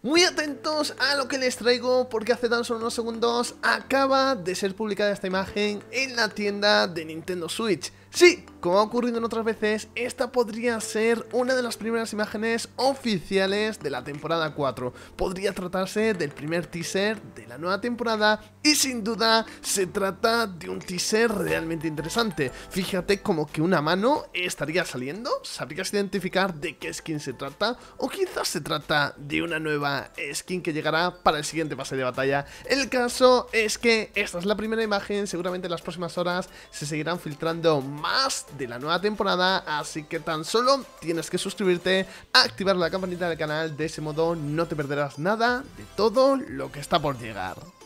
Muy atentos a lo que les traigo porque hace tan solo unos segundos acaba de ser publicada esta imagen en la tienda de Nintendo Switch. Sí, como ha ocurrido en otras veces, esta podría ser una de las primeras imágenes oficiales de la temporada 4. Podría tratarse del primer teaser de la nueva temporada y sin duda se trata de un teaser realmente interesante. Fíjate como que una mano estaría saliendo, sabrías identificar de qué skin se trata o quizás se trata de una nueva skin que llegará para el siguiente pase de batalla. El caso es que esta es la primera imagen, seguramente en las próximas horas se seguirán filtrando más de la nueva temporada, así que tan solo tienes que suscribirte, activar la campanita del canal, de ese modo no te perderás nada de todo lo que está por llegar.